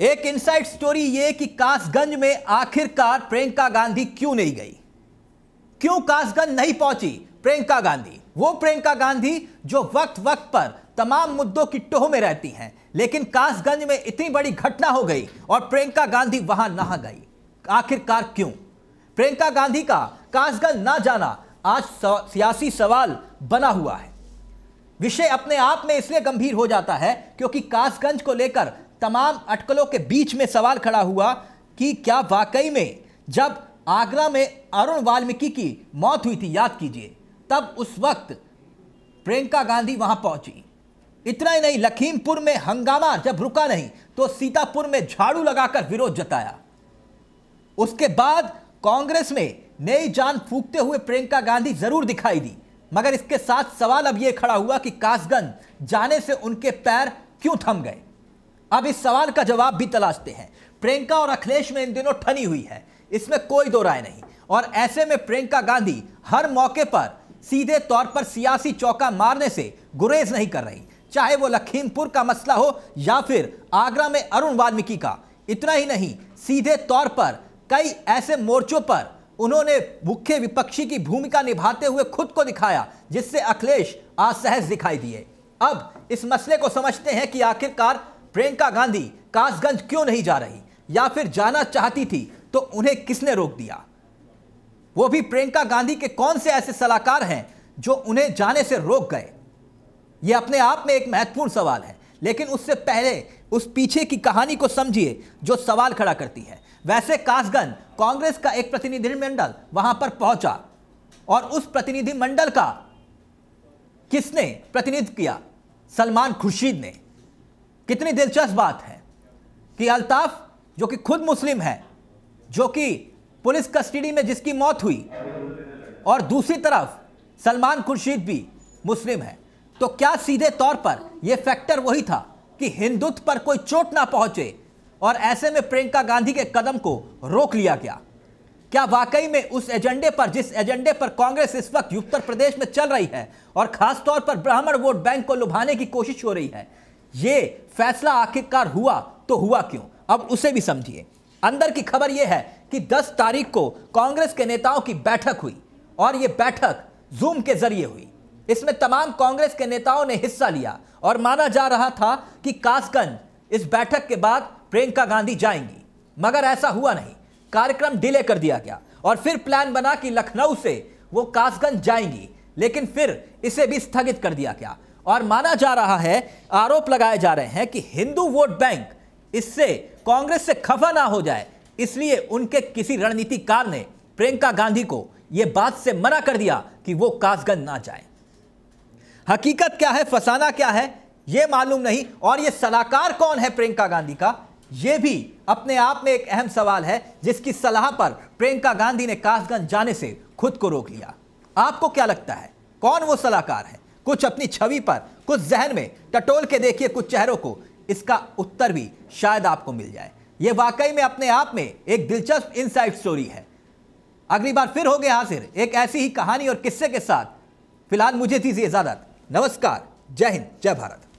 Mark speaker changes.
Speaker 1: एक inside story ये कि कासगंज में आखिरकार प्रियंका गांधी क्यों नहीं गई क्यों कासगंज नहीं पहुंची प्रियंका गांधी वो प्रियंका गांधी जो वक्त वक्त पर तमाम मुद्दों की टोह में रहती हैं लेकिन कासगंज में इतनी बड़ी घटना हो गई और प्रियंका गांधी वहां ना गई आखिरकार क्यों प्रियंका गांधी का कासगंज ना जाना आज सियासी सवाल बना हुआ है विषय अपने आप में इसलिए गंभीर हो जाता है क्योंकि कासगंज को लेकर तमाम अटकलों के बीच में सवाल खड़ा हुआ कि क्या वाकई में जब आगरा में अरुण वाल्मीकि की मौत हुई थी याद कीजिए तब उस वक्त प्रियंका गांधी वहां पहुंची इतना ही नहीं लखीमपुर में हंगामा जब रुका नहीं तो सीतापुर में झाड़ू लगाकर विरोध जताया उसके बाद कांग्रेस में नई जान फूकते हुए प्रियंका गांधी जरूर दिखाई दी मगर इसके साथ सवाल अब यह खड़ा हुआ कि कासगंज जाने से उनके पैर क्यों थम गए अब इस सवाल का जवाब भी तलाशते हैं प्रियंका और अखिलेश में इन दिनों ठनी हुई है इसमें कोई दो राय नहीं और ऐसे में प्रियंका गांधी हर मौके पर सीधे तौर पर सियासी चौका मारने से गुरेज नहीं कर रही चाहे वो लखीमपुर का मसला हो या फिर आगरा में अरुण वाल्मीकि का इतना ही नहीं सीधे तौर पर कई ऐसे मोर्चों पर उन्होंने मुख्य विपक्षी की भूमिका निभाते हुए खुद को दिखाया जिससे अखिलेश असहज दिखाई दिए अब इस मसले को समझते हैं कि आखिरकार प्रियंका गांधी कासगंज क्यों नहीं जा रही या फिर जाना चाहती थी तो उन्हें किसने रोक दिया वो भी प्रियंका गांधी के कौन से ऐसे सलाहकार हैं जो उन्हें जाने से रोक गए ये अपने आप में एक महत्वपूर्ण सवाल है लेकिन उससे पहले उस पीछे की कहानी को समझिए जो सवाल खड़ा करती है वैसे कासगंज कांग्रेस का एक प्रतिनिधिमंडल वहां पर पहुंचा और उस प्रतिनिधिमंडल का किसने प्रतिनिधित्व किया सलमान खुर्शीद ने कितनी दिलचस्प बात है कि अल्ताफ जो कि खुद मुस्लिम है जो कि पुलिस कस्टडी में जिसकी मौत हुई और दूसरी तरफ सलमान खुर्शीद भी मुस्लिम है तो क्या सीधे तौर पर यह फैक्टर वही था कि हिंदुत्व पर कोई चोट ना पहुंचे और ऐसे में प्रियंका गांधी के कदम को रोक लिया गया क्या वाकई में उस एजेंडे पर जिस एजेंडे पर कांग्रेस इस वक्त उत्तर प्रदेश में चल रही है और खासतौर पर ब्राह्मण वोट बैंक को लुभाने की कोशिश हो रही है ये फैसला आखिरकार हुआ तो हुआ क्यों अब उसे भी समझिए अंदर की खबर यह है कि 10 तारीख को कांग्रेस के नेताओं की बैठक हुई और यह बैठक जूम के जरिए हुई इसमें तमाम कांग्रेस के नेताओं ने हिस्सा लिया और माना जा रहा था कि कासगंज इस बैठक के बाद प्रियंका गांधी जाएंगी मगर ऐसा हुआ नहीं कार्यक्रम डिले कर दिया गया और फिर प्लान बना कि लखनऊ से वो कासगंज जाएंगी लेकिन फिर इसे भी स्थगित कर दिया गया और माना जा रहा है आरोप लगाए जा रहे हैं कि हिंदू वोट बैंक इससे कांग्रेस से खफा ना हो जाए इसलिए उनके किसी रणनीतिकार ने प्रियंका गांधी को यह बात से मना कर दिया कि वो कासगंज ना जाए हकीकत क्या है फसाना क्या है यह मालूम नहीं और यह सलाहकार कौन है प्रियंका गांधी का यह भी अपने आप में एक अहम सवाल है जिसकी सलाह पर प्रियंका गांधी ने कासगंज जाने से खुद को रोक लिया आपको क्या लगता है कौन वो सलाहकार है कुछ अपनी छवि पर कुछ जहन में टटोल के देखिए कुछ चेहरों को इसका उत्तर भी शायद आपको मिल जाए ये वाकई में अपने आप में एक दिलचस्प इनसाइड स्टोरी है अगली बार फिर हो गए हाजिर एक ऐसी ही कहानी और किस्से के साथ फिलहाल मुझे दीजिए इजाजत नमस्कार जय हिंद जय भारत